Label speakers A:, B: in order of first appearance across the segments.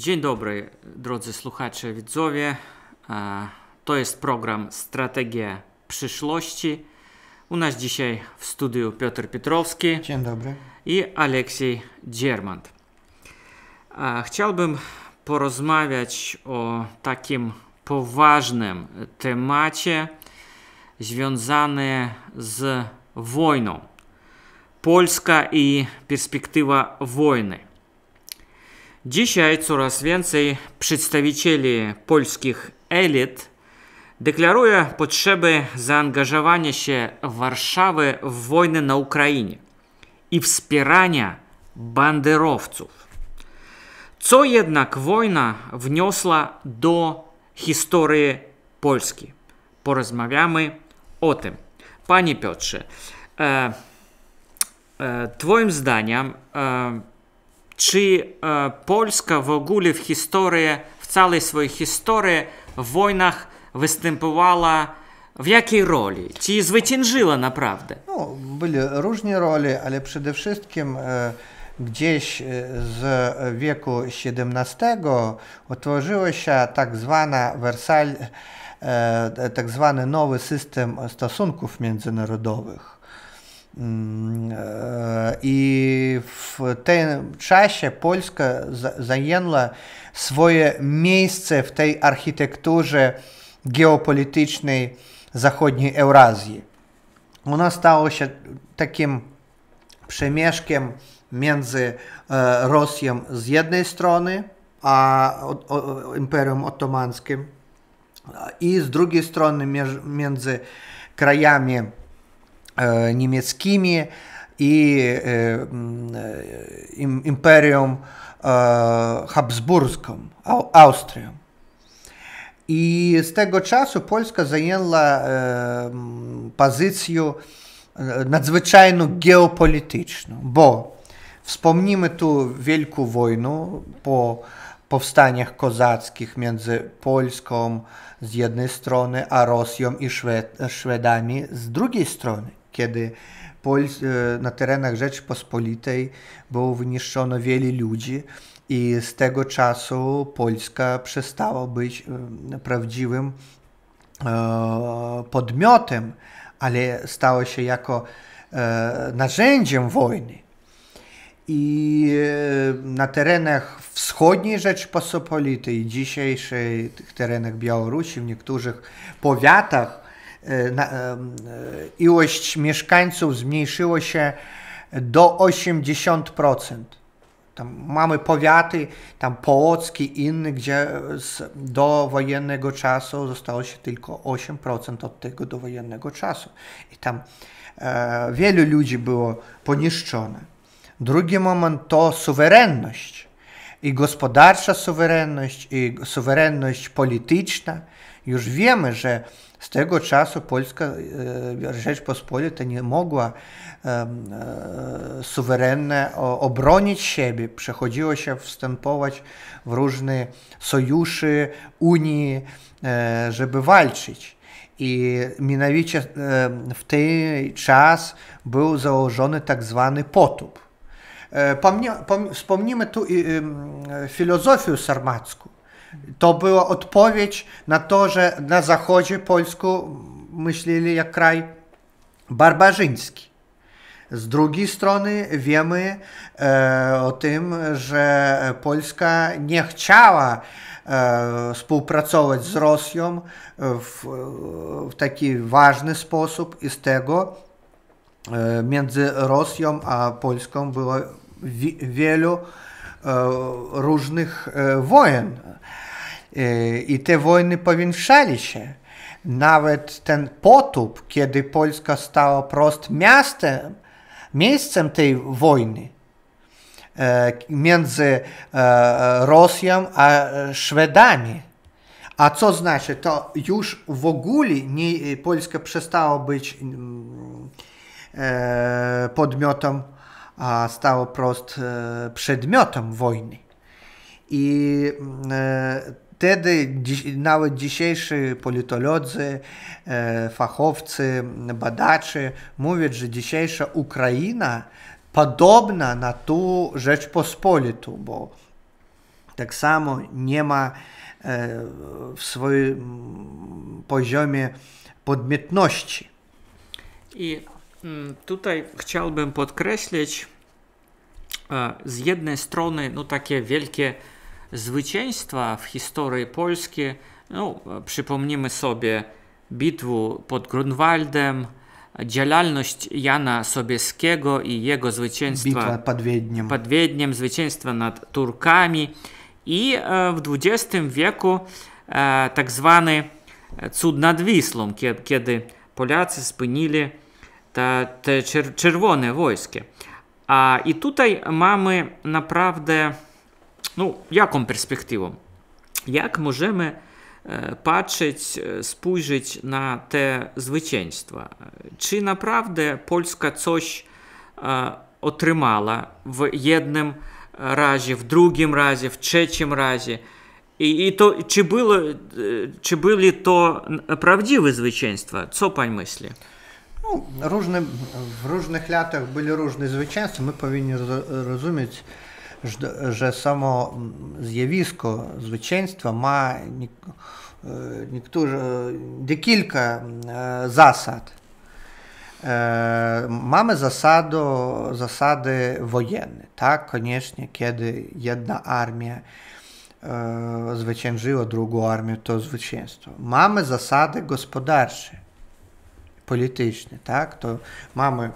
A: Dzień dobry, drodzy słuchacze, widzowie. E, to jest program Strategia Przyszłości. U nas dzisiaj w studiu Piotr Pietrowski. Dzień dobry. I Aleksiej Dziermant. E, chciałbym porozmawiać o takim poważnym temacie związanym z wojną. Polska i perspektywa wojny. Dzisiaj coraz więcej przedstawicieli polskich elit deklaruje potrzebę zaangażowania się Warszawy w wojnę na Ukrainie i wspierania banderowców. Co jednak wojna wniosła do historii Polski? Porozmawiamy o tym. Panie Piotrze, e, e, Twoim zdaniem, e, czy e, Polska w ogóle w historii, w całej swojej historii w wojnach występowała w jakiej roli? Czy zwyciężyła naprawdę?
B: No, Były różne role, ale przede wszystkim e, gdzieś e, z wieku XVII otworzyła się tak zwana Wersal, tak zwany nowy system stosunków międzynarodowych i w тим часі polska zajęła swoje miejsce w tej architekturze geopolitycznej Zachodniej Eurazji. Ona stała się takim przemieszkiem między Rosją z jednej strony, a Imperium Otomańskim, i z drugiej strony między krajami E, niemieckimi i e, mm, e, imperium habsburskim, Austrią. I z tego czasu Polska zajęła mm, pozycję nadzwyczajną geopolityczną, bo wspomnimy tu wielką wojnę po powstaniach kozackich między Polską z jednej strony, a Rosją i Szwed Szwedami z drugiej strony kiedy e, na terenach Rzeczpospolitej było wyniszczono wiele ludzi i z tego czasu Polska przestała być e, prawdziwym e, podmiotem, ale stała się jako narzędziem wojny. I na terenach wschodniej Rzeczpospolitej, dzisiejszych terenach Białorusi, w niektórych powiatach, E, e, ilość mieszkańców zmniejszyło się do 80%. Tam mamy powiaty, tam Połocki, inny, gdzie z, do wojennego czasu zostało się tylko 8% od tego do wojennego czasu. I tam e, wielu ludzi było poniszczone. Drugi moment to suwerenność. I gospodarcza suwerenność, i suwerenność polityczna. Już wiemy, że z tego czasu Polska e, Rzeczpospolita nie mogła e, suwerenne obronić siebie. Przechodziło się wstępować w różne sojusze, unii, e, żeby walczyć. I mianowicie w ten czas był założony tak zwany potop. Wspomnijmy tu filozofię sarmacką. To była odpowiedź na to, że na zachodzie Polsku myśleli jak kraj barbarzyński. Z drugiej strony wiemy e, o tym, że Polska nie chciała e, współpracować z Rosją w, w taki ważny sposób i z tego e, między Rosją a Polską było wi wielu E, różnych e, wojen. E, I te wojny powiększali się. Nawet ten potop, kiedy Polska stała prost miastem, miejscem tej wojny między Rosją a Szwedami. A co znaczy? To już w ogóle nie, Polska przestała być mm, podmiotem stało prost e, przedmiotem wojny. I mm, e, wtedy nawet dzisiejsi politolodzy, e, fachowcy, badacze mówią, że dzisiejsza Ukraina podobna na tu Rzeczpospolitą, bo tak samo nie ma w swoim mm, poziomie podmiotności.
A: I mm, tutaj chciałbym podkreślić, E, z jednej strony no, takie wielkie zwycięstwa w historii Polski. No, e, przypomnimy sobie bitwę pod Grunwaldem, działalność Jana Sobieskiego i jego zwycięstwa Bitwa pod Wiedniem. pod Wiedniem, zwycięstwa nad Turkami i e, w XX wieku tak zwany cud nad Wisłą, kiedy Polacy spynili te czerwone wojskie. A, I tutaj mamy naprawdę no, jaką perspektywę? Jak możemy patrzeć, spojrzeć na te zwycięstwa? Czy naprawdę Polska coś otrzymała w jednym razie, w drugim razie, w trzecim razie? I, i to, czy, było, czy byli to prawdziwe zwycięstwa? Co pan myśli?
B: Ну, różne, w różnych latach byli różni zwycięzcy. My powinni rozumieć, że samo zjawisko zwycięstwa ma niektóre, kilka zasad. Mamy zasadu, zasady wojenne, tak? Koniecznie, kiedy jedna armia zwyciężyła drugą armię, to zwycięstwo. Mamy zasady gospodarcze політичні, так? то маємо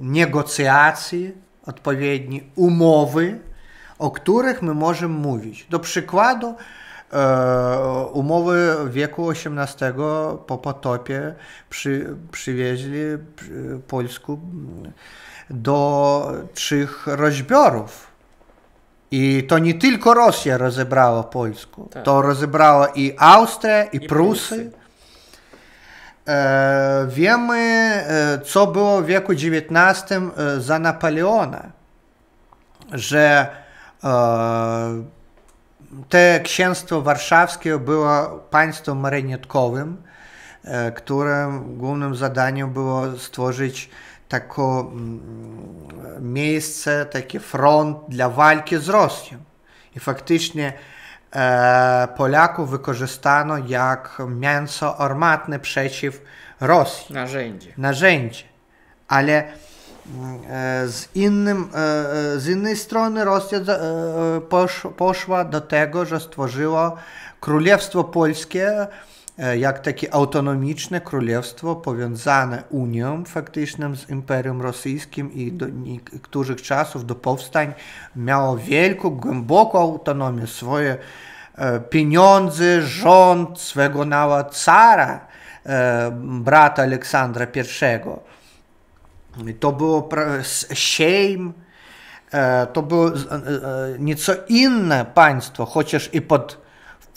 B: негоціації, відповідні умови, о яких ми можемо мовити. До прикладу, umowy wieku XVIII po potopie przy, przywieźli Polsku mm, do trzech rozbiorów. I to nie tylko Rosja rozebrała Polsku, tak. to rozebrała i Austria, i, Prusy. E, wiemy, e, co było w wieku XIX e, za Napoleona, że te księstwo warszawskie było państwem marynetkowym, którym głównym zadaniem było stworzyć takie mm, miejsce, taki front dla walki z Rosją. I faktycznie E, Polaków wykorzystano jak mięso armatne przeciw Rosji. Narzędzie. Narzędzie. Ale mm, e, z, innym, e, z innej strony Rosja posz, poszła do tego, że stworzyła Królestwo Polskie, E, jak takie autonomiczne królestwo powiązane Unią faktyczną z Imperium Rosyjskim i do niektórych czasów, do powstań, miało wielką, głęboką autonomię, swoje e, pieniądze, rząd, swego nawet cara, e, brata Aleksandra I. To było Sejm, to było nieco inne państwo, chociaż i pod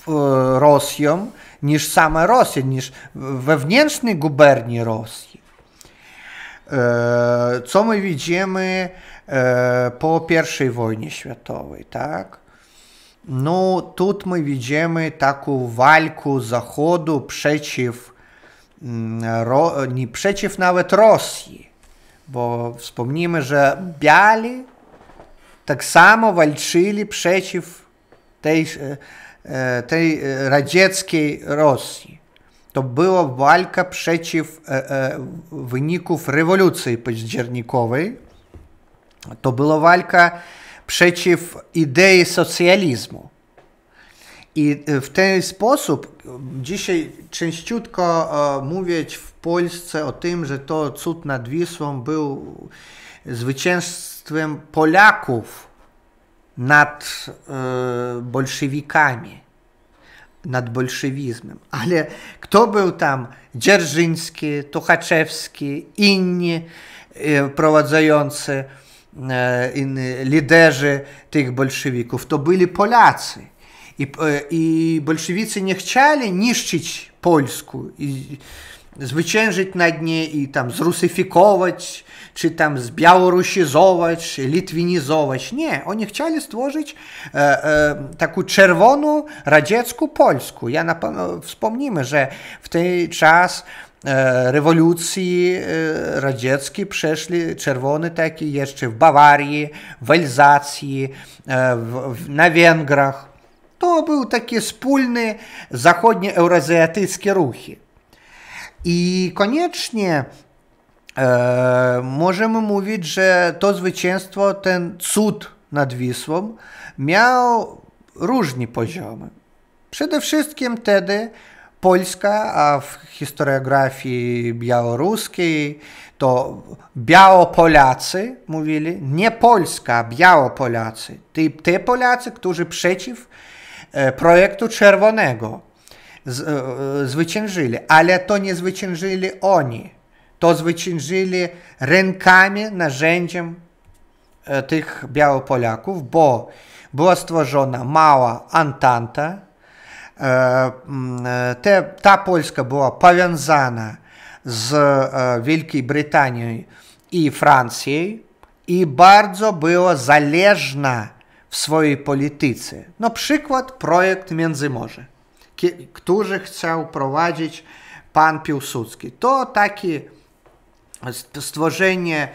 B: E, Rosją niż sama Rosja, niż wewnętrzny guberni Rosji. E, co my widzimy e, po I wojnie światowej, tak? No, тут my widzimy taką walkę Zachodu przeciw, mm, nie przeciw nawet Rosji, bo wspomnimy, że biali tak samo walczyli przeciw tej E, tej e, radzieckiej Rosji. To była walka przeciw e, wyników rewolucji październikowej. To była walka przeciw idei socjalizmu. I w ten sposób dzisiaj częściutko mówić w Polsce o tym, że to cud nad Wisłą był zwycięstwem Polaków над э, большевиками, над большевизмом. Але кто был там? Дзержинский, Тухачевский, Инни, э, проводзający э, лидеры тих большевиков, то были поляцы. И, э, и большевицы не хотели нищить Польску, и, звичайжить на дне, и там зрусификовать, czy tam zbiałorusizować, czy litwinizować. Nie, oni chcieli stworzyć e, e, taką czerwoną radziecką Polsku. Ja na pewno wspomnimy, że w ten czas e, rewolucji e, radzieckiej przeszli czerwony taki jeszcze w Bawarii, w Elzacji, e, na Węgrach. To był taki wspólny zachodnioeurazjatyckie ruchy. I koniecznie E, możemy mówić, że to zwycięstwo, ten cud nad Wisłą miał różne poziomy. Przede wszystkim wtedy Polska, a w historiografii białoruskiej to białopolacy mówili, nie Polska, białopolacy. Te, te Polacy, którzy przeciw e, projektu czerwonego z, e, zwyciężyli, ale to nie zwyciężyli oni to zwyciężyli rękami, narzędziem e, tych Białopolaków, bo była stworzona mała Antanta, e, mm, e, ta Polska była powiązana z Wielkiej Brytanią i Francją i bardzo była zależna w swojej polityce. Na no, przykład projekt Międzymorze, który chciał prowadzić pan Piłsudski. To taki stworzenie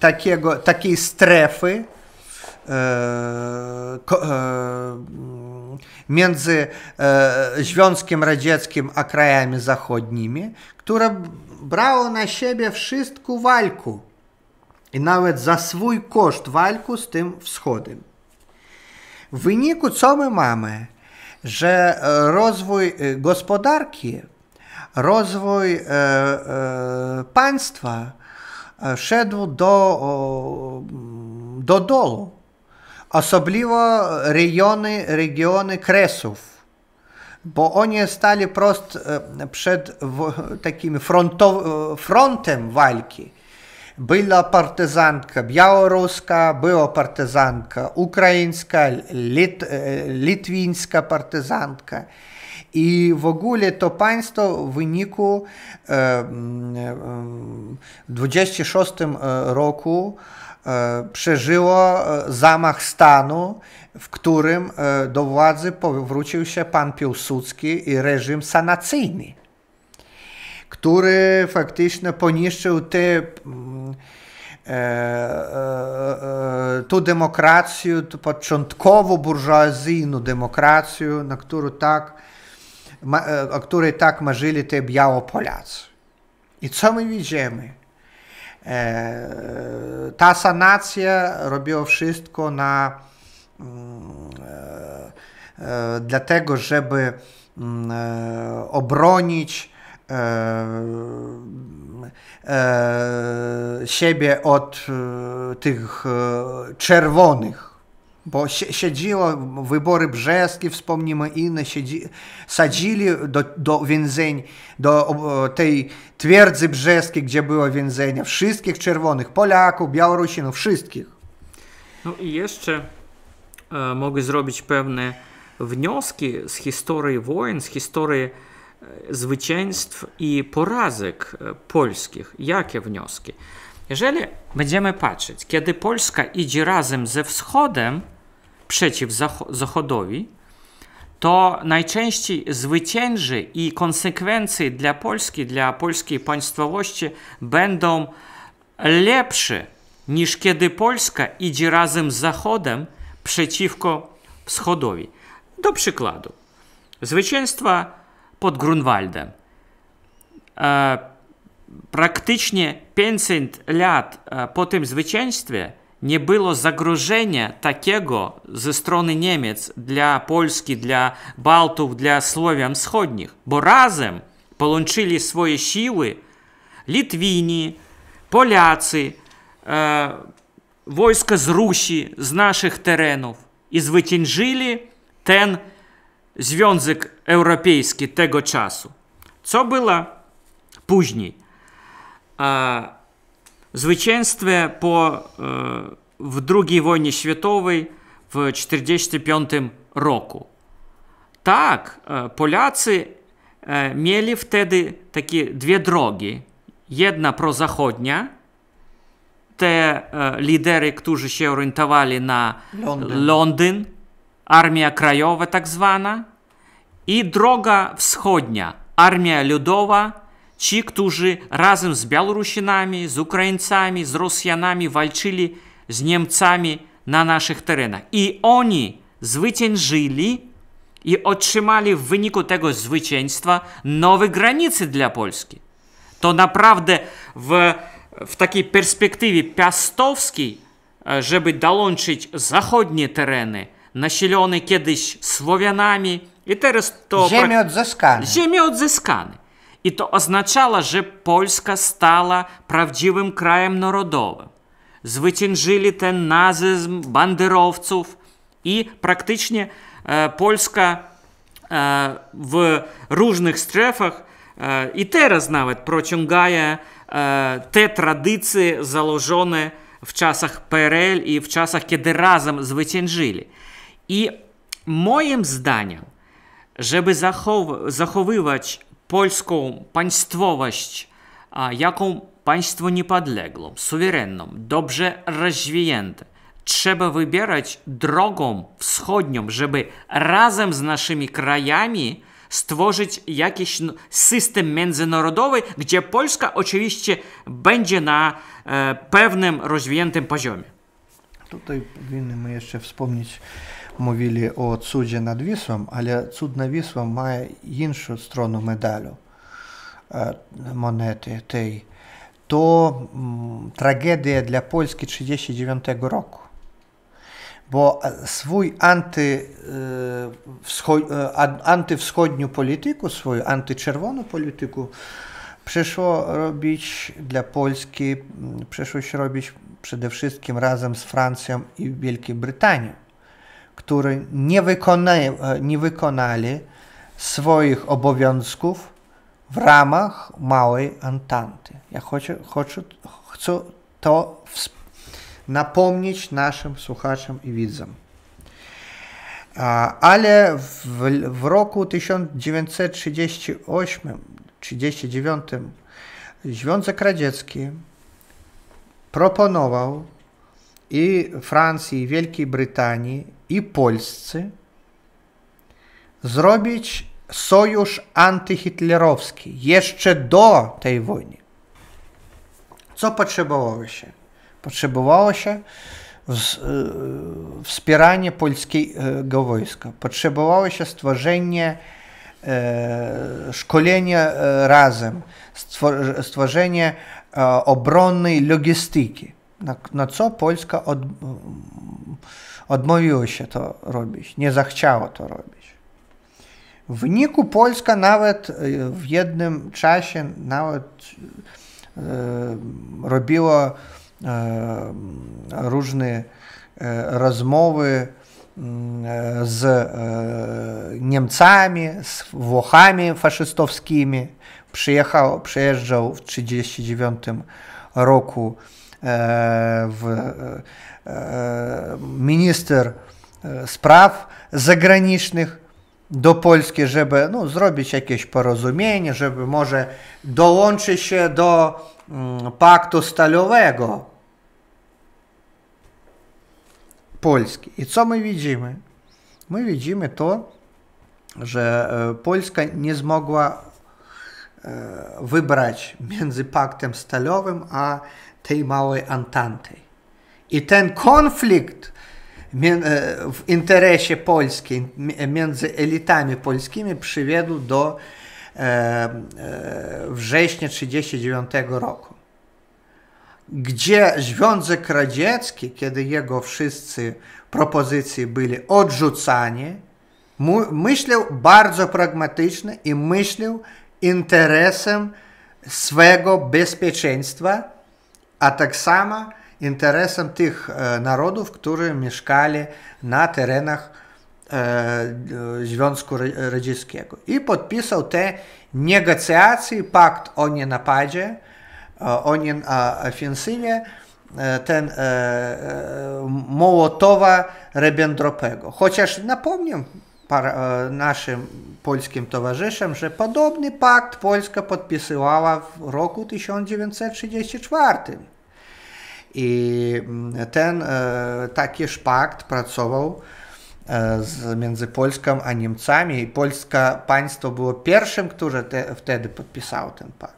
B: takiego, takiej strefy e, e, między e, Związkiem Radzieckim a krajami zachodnimi, która brała na siebie wszystko walku i nawet za swój koszt walku z tym wschodem. W wyniku co my mamy? Że rozwój gospodarki rozwój e, e, państwa e, szedł do, do dołu, особливо регіони, регіони кресів, бо вони стали просто перед таким фронтов, фронтом вальки. Была партизанка білоруська, була партизанка українська, літ, литвинська партизанка – I w ogóle to państwo w wyniku e, mm, e, w e, roku przeżyło zamach stanu, w którym do władzy powrócił się pan Piłsudski i reżim sanacyjny, który faktycznie poniszczył te mm, tu demokrację, tu początkowo burżuazyjną demokrację, na którą tak E, o której tak marzyli te białopolacy. I co my widzimy? E, ta sanacja robiła wszystko na mm, e, dlatego, żeby mm, obronić siebie od tych czerwonych bo siedziło, wybory brzeskie, wspomnimy inne, siedzi, sadzili do, do więzień, do tej twierdzy brzeskiej, gdzie było więzienie, wszystkich czerwonych, Polaków, Białorusinów, wszystkich.
A: No i jeszcze e, mogę zrobić pewne wnioski z historii wojen, z historii e, zwycięstw i porażek e, polskich. Jakie wnioski? Jeżeli będziemy patrzeć, kiedy Polska idzie razem ze Wschodem, przeciw Zachodowi, to najczęściej zwycięży i konsekwencje dla Polski, dla polskiej państwowości będą lepsze niż kiedy Polska idzie razem z Zachodem przeciwko Wschodowi. Do przykładu, zwycięstwa pod Grunwaldem. E, praktycznie 500 lat e, po tym zwycięstwie nie było zagrożenia takiego ze strony Niemiec dla Polski, dla Bałtów, dla Słowian Wschodnich, bo razem połączyli swoje siły Litwini, Polacy, e, wojska z Rusi, z naszych terenów i zwyciężyli ten Związek Europejski tego czasu. Co było później? E, Zwycięstwie po, e, w II wojnie światowej w 1945 roku. Tak, e, Polacy e, mieli wtedy takie dwie drogi. Jedna prozachodnia, te lidery, którzy się orientowali na Londyn, Londyn armia krajowa tak zwana, i droga wschodnia, armia ludowa, Ci, którzy razem z Białorusinami, z Ukraińcami, z Rosjanami walczyli z Niemcami na naszych terenach. I oni zwyciężyli i otrzymali w wyniku tego zwycięstwa nowe granice dla Polski. To naprawdę w, w takiej perspektywie piastowskiej, e, żeby dołączyć zachodnie tereny, nasilone kiedyś Słowianami i teraz to... Ziemie odzyskane. Ziemie odzyskane. И то означало же, Польска стала prawdziwym krajem narodowym. Zwyciężyli ten nazizm, banderowców i praktycznie e, Polska e, w różnych strefach e, i teraz nawet прочągaje te tradycje założone w czasach PRL i w czasach, kiedy razem zwyciężyli. I moim zdaniem, żeby zachow- zachowywać polską państwowość jaką państwo niepodległą, suwerenną, dobrze rozwinięte. Trzeba wybierać drogą wschodnią, żeby razem z naszymi krajami stworzyć jakiś system międzynarodowy, gdzie Polska oczywiście będzie na e, pewnym rozwiniętym poziomie.
B: Tutaj powinny jeszcze wspomnieć mówili o cudzie над Wisłą, ale cud nad Wisłą ma inszą stronę medalu e, monety tej. To mm, tragedia dla Polski 1939 roku. Bo swój anty, e, e, antywschodnią politykę, swoją antyczerwoną politykę przyszło robić dla Polski, przyszło się przede wszystkim razem z Francją i Wielką Brytanią którzy nie, e, nie wykonali swoich obowiązków w ramach małej Antanty. Ja chcę, chcę, chcę to napomnieć naszym słuchaczom i widzom. Ale w, w roku 1938-39 Związek Radziecki proponował i Francji, i Wielkiej Brytanii, i польсcy zrobić sojusz antyhitlerowski jeszcze do tej wojny. Co potrzebowało się? Potrzebowało się e, wspieranie polskiego wojska. Potrzebowało się stworzenie e, szkolenie e, razem, stworzenie obronnej logistyki. Na, na co Polska od, odmówiła się to robić, nie zachciała to robić. W wyniku Polska nawet e, w jednym czasie nawet e, robiła e, różne e, rozmowy mm, e, z e, Niemcami, z Włochami faszystowskimi. Przyjechał, przyjeżdżał w 1939 roku E, e, e, minister spraw zagranicznych do Polski, żeby no, zrobić jakieś porozumienie, żeby może dołączyć się do mm, paktu stalowego Polski. I co my widzimy? My widzimy to, że Polska nie zmogła E, wybrać między paktem stalowym a tej małej Antanty. I ten konflikt e, w interesie polskim między elitami polskimi przywiódł do e, września 1939 roku, gdzie Związek Radziecki, kiedy jego wszyscy propozycje byli odrzucani, myślał bardzo pragmatycznie i myślał interesem swego bezpieczeństwa, a tak samo interesem tych e, narodów, którzy mieszkali na terenach e, Związku Radzieckiego. I podpisał te negocjacje, pakt o nienapadzie, e, o ofensywie, ten Mołotowa-Rebendropego. Chociaż napomnę E, naszym polskim towarzyszem, że podobny pakt Polska podpisywała w roku 1934. I mm, ten e, takiż pakt pracował e, z, między Polską a Niemcami i Polska państwo było pierwszym, które te, wtedy podpisało ten pakt.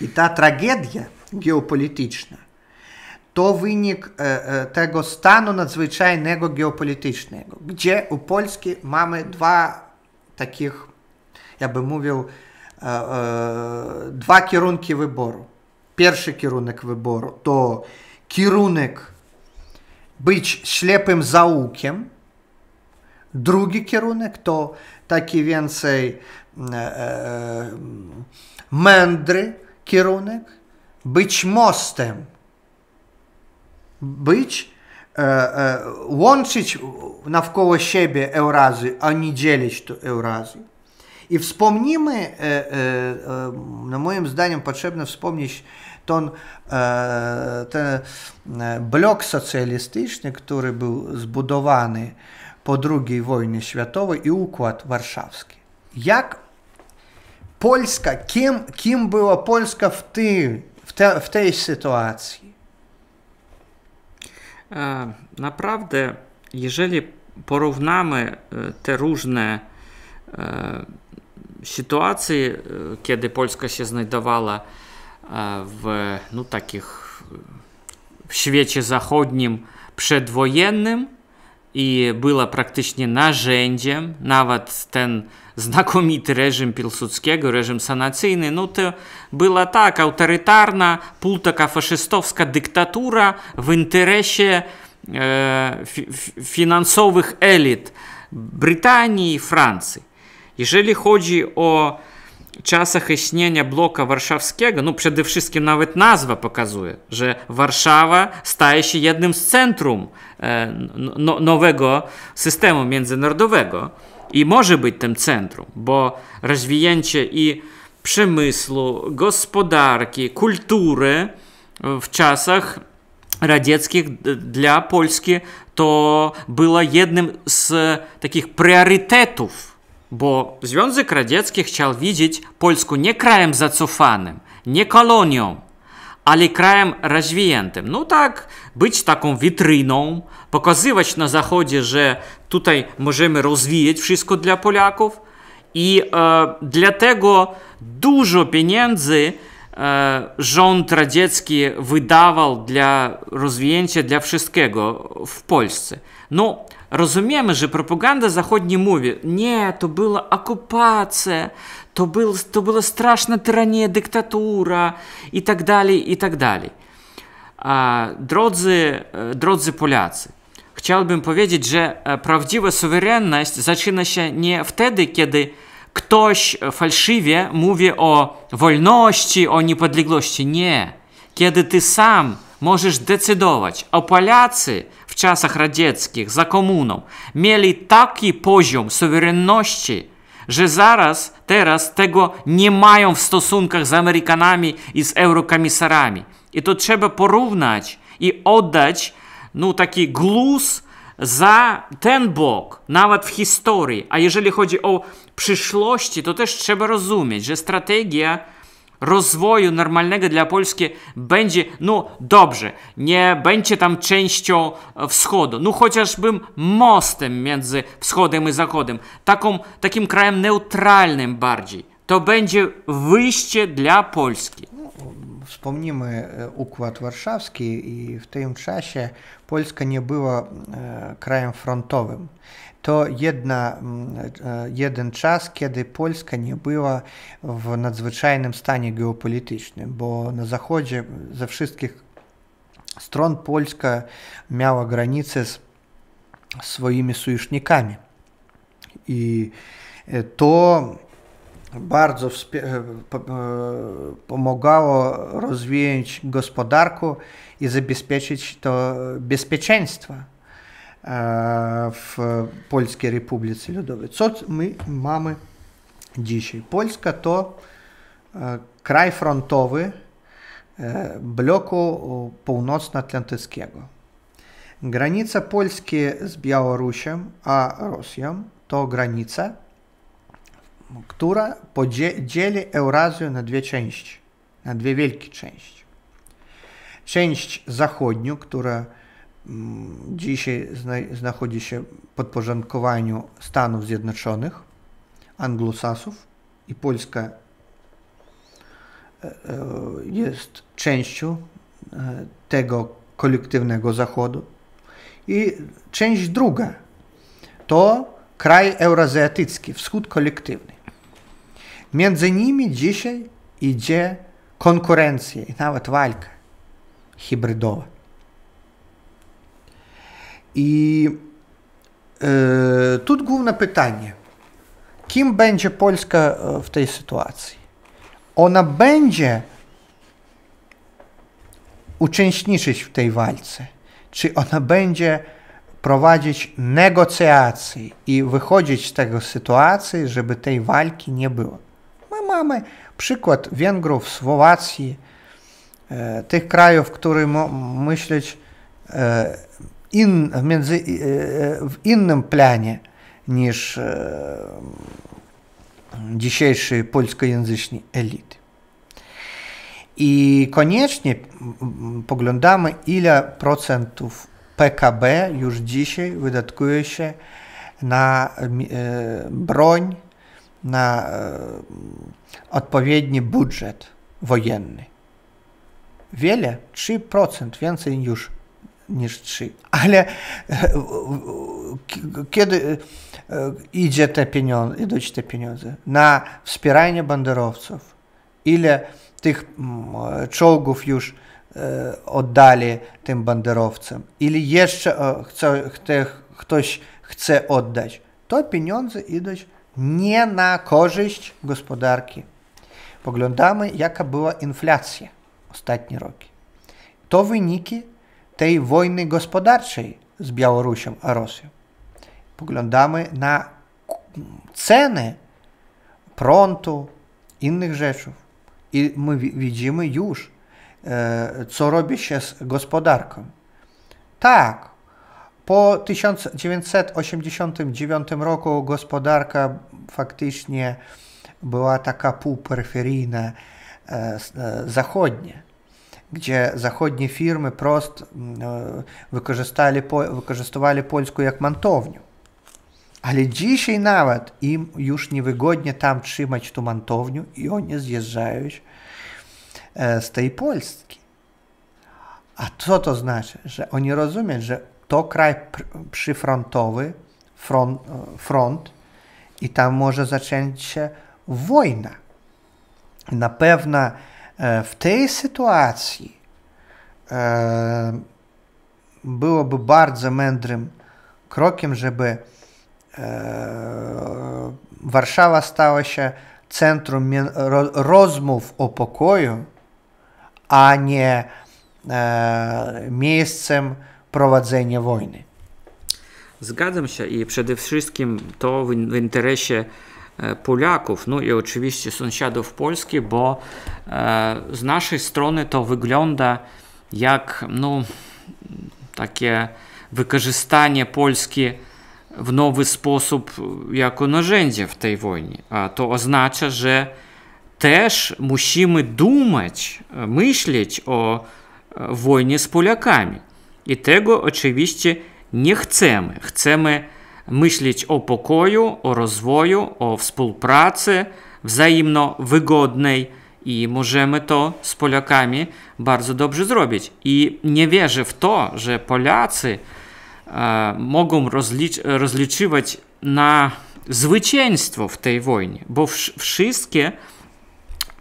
B: I ta tragedia geopolityczna to wynik e, e, tego stanu nadzwyczajnego geopolitycznego, gdzie u Polski mamy dwa takich, ja bym mówił, e, dwa kierunki wyboru. Pierwszy kierunek wyboru to kierunek być ślepym zaułkiem. Drugi kierunek to taki więcej mędry kierunek, być mostem być, e, e, łączyć naokoło siebie Eurazy, a nie dzielić to Eurazy. I wspomnimy, e, na moim zdaniem potrzebne wspomnieć ten, ten blok socjalistyczny, który był zbudowany po II wojnie światowej i Układ Warszawski. Jak Polska, kim, kim była Polska w, tym, w, te, w tej sytuacji?
A: E, naprawdę, jeżeli porównamy e, te różne e, sytuacje, kiedy Polska się znajdowała w no, takich w świecie zachodnim przedwojennym, i była praktycznie narzędziem, nawet ten znakomity reżim Piłsudskiego, reżim sanacyjny, no to była tak autorytarna, pół taka faszystowska dyktatura w interesie e, finansowych elit Brytanii i Francji. Jeżeli chodzi o czasach istnienia bloku warszawskiego, no przede wszystkim nawet nazwa pokazuje, że Warszawa staje się jednym z centrum e, no, nowego systemu międzynarodowego i może być tym centrum, bo rozwijanie i przemysłu, gospodarki, kultury w czasach radzieckich dla Polski to było jednym z takich priorytetów bo Związek Radziecki chciał widzieć Polskę nie krajem zacofanym, nie kolonią, ale krajem rozwiniętym. No tak, być taką witryną, pokazywać na Zachodzie, że tutaj możemy rozwijać wszystko dla Polaków i e, dlatego dużo pieniędzy e, rząd radziecki wydawał dla rozwinięcia dla wszystkiego w Polsce. Ну, Розуміємо же, пропаганда заходній мові. Ні, то була окупація, то була, то була страшна тиранія, диктатура і i tak dalej, так далі. А, дrodzy, drodzy Polacy, chciałbym powiedzieć, że prawdziwa suwerenność zaczyna się nie wtedy, kiedy ktoś falszywie mówi o wolności, o niepodległości. Nie. Kiedy ty sam możesz decydować. A Polacy w czasach radzieckich za komuną mieli taki poziom suwerenności, że zaraz, teraz tego nie mają w stosunkach z Amerykanami i z eurokomisarami. I to trzeba porównać i oddać no, taki gluz za ten bok, nawet w historii. A jeżeli chodzi o przyszłości, to też trzeba rozumieć, że strategia rozwoju normalnego dla Polski będzie, no dobrze, nie będzie tam częścią e, wschodu, no chociażby mostem między wschodem i zachodem, taką, takim krajem neutralnym bardziej. To będzie wyjście dla Polski.
B: Wspomnimy e, Układ Warszawski i w tym czasie Polska nie była e, krajem frontowym to jedna, mm, e, jeden czas, kiedy Polska nie była w nadzwyczajnym stanie geopolitycznym, bo na zachodzie ze wszystkich stron Polska miała granice z swoimi sojusznikami. I e, to bardzo e, pomogło rozwijać gospodarkę i zabezpieczyć to bezpieczeństwo. E, w Polskiej Republice Ludowej. Co my mamy dzisiaj? Polska to e, kraj frontowy e, bloku północnoatlantyckiego. Granica Polski z Białorusią a Rosją to granica, która podzieli Eurazję na dwie części, na dwie wielkie części. Część zachodnią, która Mm, dzisiaj znajduje się podporządkowaniu Stanów Zjednoczonych, Anglosasów i Polska e, e, jest częścią e, tego kolektywnego Zachodu. I część druga to kraj euroazjatycki, wschód kolektywny. Między nimi dzisiaj idzie konkurencja i nawet walka hybrydowa. I y, e, tu główne pytanie, kim będzie Polska e, w tej sytuacji? Ona będzie uczestniczyć w tej walce? Czy ona będzie prowadzić negocjacje i wychodzić z tego sytuacji, żeby tej walki nie było? My mamy przykład Węgrów, Słowacji, e, tych krajów, które myśleć in, w, między, e, e, w innym planie niż e, dzisiejszy polskojęzyczny elity. I koniecznie poglądamy, ile procentów PKB już dzisiaj wydatkuje się na broń, na odpowiedni budżet wojenny. Wiele, 3% więcej już niż trzy. Ale e, kiedy e, idzie te pieniądze, idą te pieniądze na wspieranie banderowców, ile tych czołgów już e, oddali tym banderowcom, ile jeszcze ktoś chce oddać, to pieniądze idą nie na korzyść gospodarki. Poglądamy, jaka była inflacja ostatnie roki. To wyniki tej wojny gospodarczej z Białorusią a Rosją. Poglądamy na ceny prądu, innych rzeczy. I my widzimy już, e, co robi się z gospodarką. Tak, po 1989 roku gospodarka faktycznie była taka półperyferyjna e, e, zachodnia gdzie zachodnie firmy prost e, wykorzystali, wykorzystywali Polskę jak mantownię. Ale dzisiaj nawet im już niewygodnie tam trzymać tą mantownię i oni zjeżdżają e, z tej Polski. A co to znaczy? Że oni rozumieją, że to kraj przyfrontowy, front, e, front i tam może zacząć się wojna. Na pewno E, w tej sytuacji e, byłoby bardzo mędrym krokiem, żeby e, Warszawa stała się centrum rozmów o pokoju, a nie miejscem prowadzenia wojny.
A: Zgadzam się i przede wszystkim to w interesie E, Polaków, no i oczywiście sąsiadów Polski, bo e, z naszej strony to wygląda jak no, takie wykorzystanie Polski w nowy sposób jako narzędzie w tej wojnie. A to oznacza, że też musimy dumać, myśleć o e, wojnie z Polakami. I tego oczywiście nie chcemy. Chcemy myśleć o pokoju, o rozwoju, o współpracy wzajemno wygodnej i możemy to z Polakami bardzo dobrze zrobić. I nie wierzę w to, że Polacy e, mogą rozliczyć, rozliczywać na zwycięstwo w tej wojnie, bo wszystkie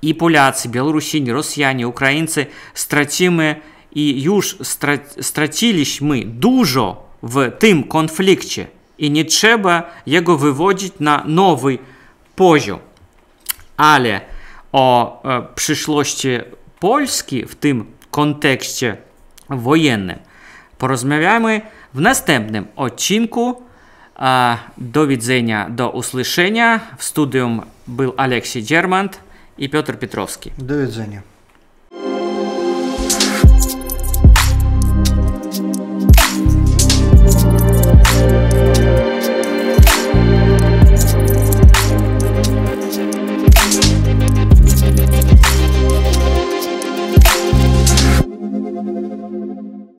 A: i Polacy, Białorusini, Rosjanie, Ukraińcy stracimy i już straciliśmy dużo w tym konflikcie i nie trzeba jego wywodzić na nowy poziom. Ale o e, przyszłości Polski w tym kontekście wojennym porozmawiamy w następnym odcinku. Do widzenia, do usłyszenia. W studium był Aleksiej Dziermant i Piotr Pietrowski. Do
B: widzenia.